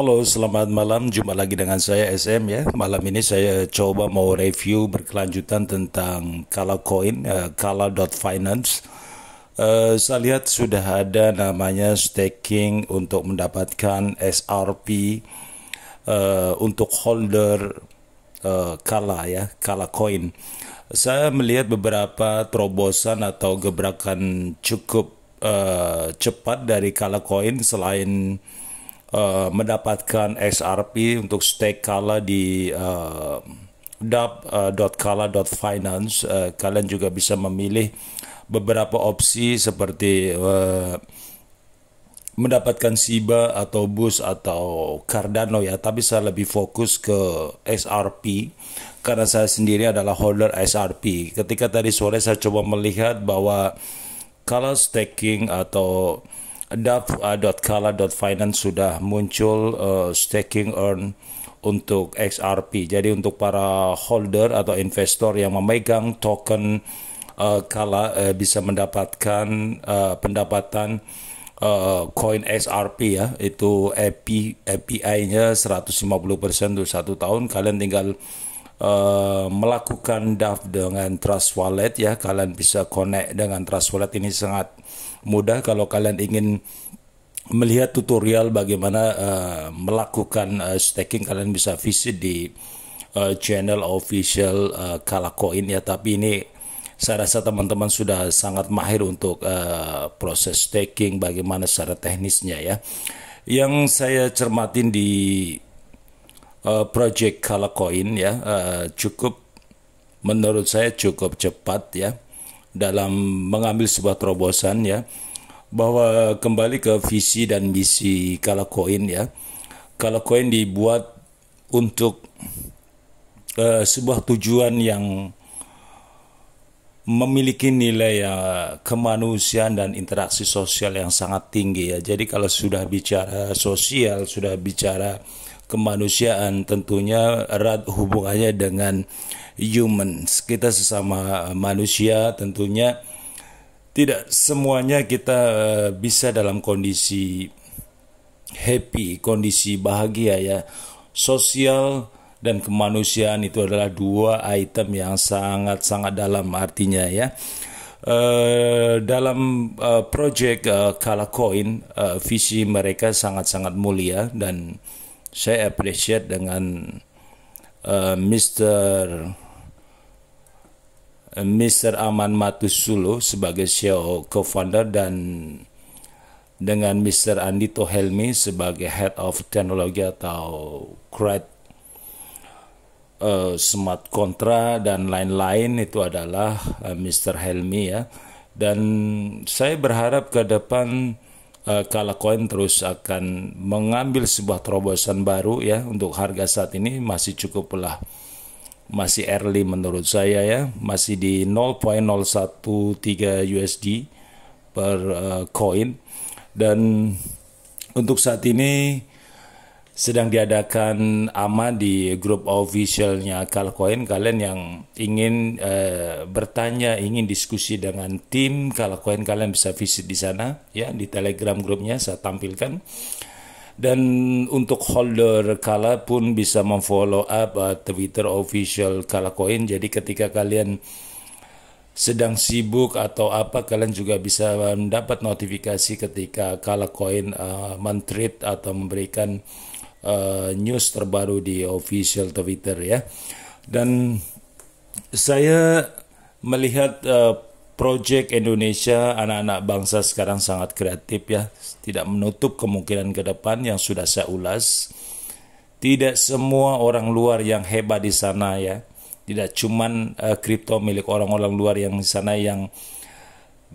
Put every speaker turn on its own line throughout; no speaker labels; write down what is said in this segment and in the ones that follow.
Halo, selamat malam. Jumpa lagi dengan saya SM ya. Malam ini saya coba mau review berkelanjutan tentang eh, Kala Coin, uh, Finance. Uh, saya lihat sudah ada namanya staking untuk mendapatkan SRP uh, eh, untuk holder uh, Kala ya, Kala Coin. Saya melihat beberapa terobosan atau gebrakan cukup uh, cepat dari Kala Coin selain uh, mendapatkan XRP untuk stake Kala di uh, eh, dub.kala.finance eh, uh, kalian juga bisa memilih beberapa opsi seperti uh, mendapatkan Siba atau Bus atau Cardano ya tapi saya lebih fokus ke XRP karena saya sendiri adalah holder XRP ketika tadi sore saya coba melihat bahwa kalau staking atau Uh, dot dot Finance sudah muncul uh, staking earn untuk XRP. Jadi untuk para holder atau investor yang memegang token uh, Kala uh, bisa mendapatkan uh, pendapatan uh, coin XRP ya. Itu API API-nya 150% untuk satu tahun. Kalian tinggal uh, melakukan DAF dengan Trust Wallet ya. Kalian bisa connect dengan Trust Wallet ini sangat mudah kalau kalian ingin melihat tutorial bagaimana uh, melakukan uh, staking kalian bisa visit di uh, channel official uh, Kalakoin ya tapi ini saya rasa teman-teman sudah sangat mahir untuk uh, proses staking bagaimana secara teknisnya ya yang saya cermatin di Eh, project Kalakoin coin ya uh, cukup menurut saya cukup cepat ya dalam mengambil sebuah terobosan ya bahwa kembali ke visi dan misi Kalakoin coin ya Kalakoin coin dibuat untuk uh, sebuah tujuan yang memiliki nilai ya, kemanusiaan dan interaksi sosial yang sangat tinggi ya. Jadi kalau sudah bicara sosial, sudah bicara kemanusiaan tentunya erat hubungannya dengan humans kita sesama manusia tentunya tidak semuanya kita eh, bisa dalam kondisi happy, kondisi bahagia ya. Sosial dan kemanusiaan itu adalah dua item yang sangat-sangat dalam artinya ya. Uh, dalam uh, project uh, Kalakoin uh, visi mereka sangat-sangat mulia dan saya appreciate dengan uh, Mr. Mr. Aman Matusulu sebagai CEO co-founder dan dengan Mr. Andito Helmi sebagai Head of Teknologi atau Credit uh, Smart Kontra dan lain-lain itu adalah uh, eh, Mr. Helmi ya dan saya berharap ke depan Eh, Kalau koin terus akan mengambil sebuah terobosan baru ya untuk harga saat ini masih cukuplah masih early menurut saya ya masih di 0.013 USD per uh, dan untuk saat ini sedang diadakan AMA di grup officialnya Kalcoin Kalian yang ingin uh, bertanya, ingin diskusi dengan tim Kalcoin kalian bisa visit di sana ya di Telegram grupnya saya tampilkan. Dan untuk holder Kala pun bisa memfollow up uh, Twitter official Kalcoin Jadi ketika kalian sedang sibuk atau apa kalian juga bisa mendapat notifikasi ketika kala koin uh, mentreat atau memberikan uh, news terbaru di official Twitter ya. Dan saya melihat uh, eh, Project Indonesia anak-anak bangsa sekarang sangat kreatif ya, tidak menutup kemungkinan ke depan yang sudah saya ulas. Tidak semua orang luar yang hebat di sana ya. Tidak cuman uh, kripto milik orang-orang luar yang di sana yang uh,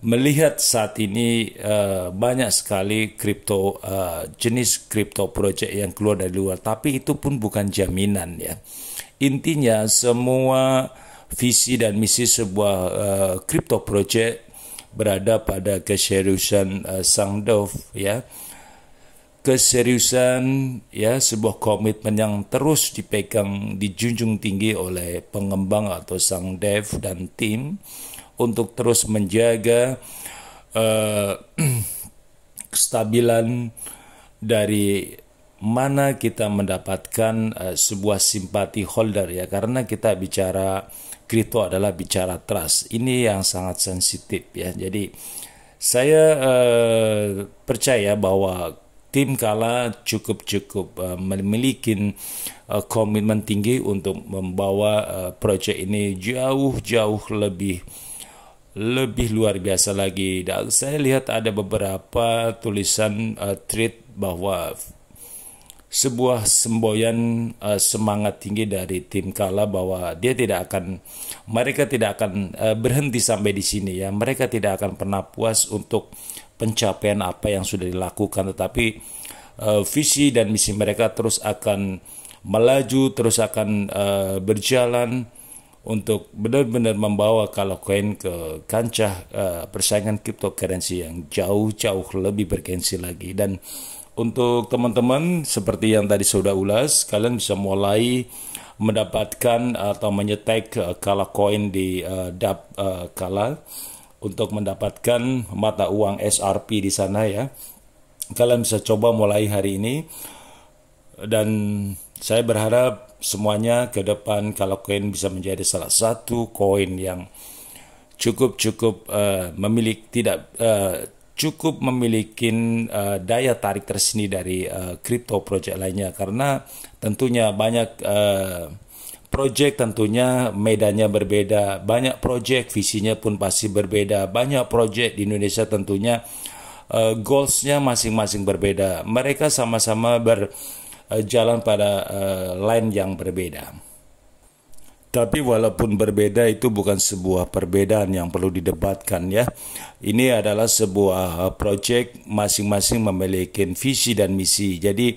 melihat saat ini uh, banyak sekali kripto uh, jenis kripto project yang keluar dari luar tapi itu pun bukan jaminan ya intinya semua visi dan misi sebuah uh, eh, project berada pada keseriusan uh, Sang dove ya keseriusan ya sebuah komitmen yang terus dipegang dijunjung tinggi oleh pengembang atau Sang Dev dan tim untuk terus menjaga eh, kestabilan dari mana kita mendapatkan eh, sebuah simpati holder ya karena kita bicara kripto adalah bicara trust ini yang sangat sensitif ya jadi saya eh, percaya bahwa tim Kala cukup-cukup memiliki komitmen tinggi untuk membawa proyek ini jauh-jauh lebih lebih luar biasa lagi. Dan saya lihat ada beberapa tulisan uh, tweet bahwa sebuah semboyan uh, semangat tinggi dari tim Kala bahwa dia tidak akan mereka tidak akan uh, berhenti sampai di sini ya. Mereka tidak akan pernah puas untuk pencapaian apa yang sudah dilakukan tetapi uh, visi dan misi mereka terus akan melaju, terus akan uh, berjalan untuk benar-benar membawa kalau koin ke kancah uh, persaingan cryptocurrency yang jauh-jauh lebih bergensi lagi dan untuk teman-teman seperti yang tadi sudah ulas kalian bisa mulai mendapatkan atau menyetek uh, eh, Kala Coin di uh, DAP uh, Kala untuk mendapatkan mata uang SRP di sana ya. Kalian bisa coba mulai hari ini dan saya berharap semuanya ke depan kalau koin bisa menjadi salah satu koin yang cukup-cukup uh, memiliki tidak uh, cukup memiliki uh, daya tarik tersendiri dari kripto uh, project lainnya karena tentunya banyak uh, project tentunya medannya berbeda, banyak project visinya pun pasti berbeda, banyak project di Indonesia tentunya uh, goalsnya masing-masing berbeda. Mereka sama-sama ber Eh, jalan pada eh, line yang berbeda. Tapi walaupun berbeda itu bukan sebuah perbedaan yang perlu didebatkan ya. Ini adalah sebuah eh, proyek masing-masing memiliki visi dan misi. Jadi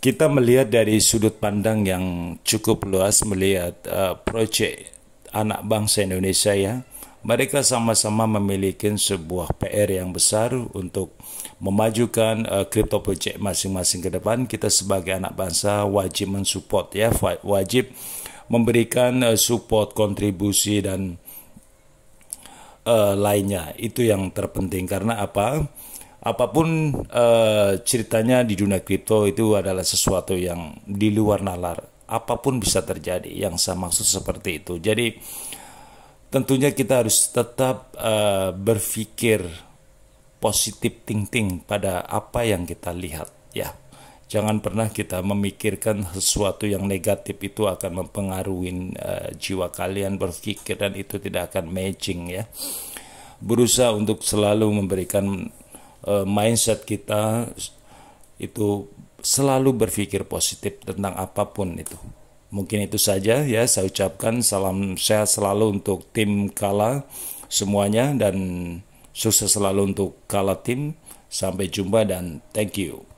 kita melihat dari sudut pandang yang cukup luas melihat uh, proyek anak bangsa Indonesia ya. Mereka sama-sama memiliki sebuah PR yang besar untuk memajukan uh, crypto project masing-masing ke depan kita sebagai anak bangsa wajib mensupport ya wajib memberikan uh, support kontribusi dan uh, lainnya itu yang terpenting karena apa apapun uh, ceritanya di dunia kripto itu adalah sesuatu yang di luar nalar apapun bisa terjadi yang saya maksud seperti itu jadi tentunya kita harus tetap uh, berpikir positif thinking pada apa yang kita lihat ya. Jangan pernah kita memikirkan sesuatu yang negatif itu akan mempengaruhi uh, jiwa kalian berpikir dan itu tidak akan matching ya. Berusaha untuk selalu memberikan uh, mindset kita itu selalu berpikir positif tentang apapun itu. Mungkin itu saja ya saya ucapkan salam sehat selalu untuk tim Kala semuanya dan Sukses selalu untuk Kala Tim. Sampai jumpa dan thank you.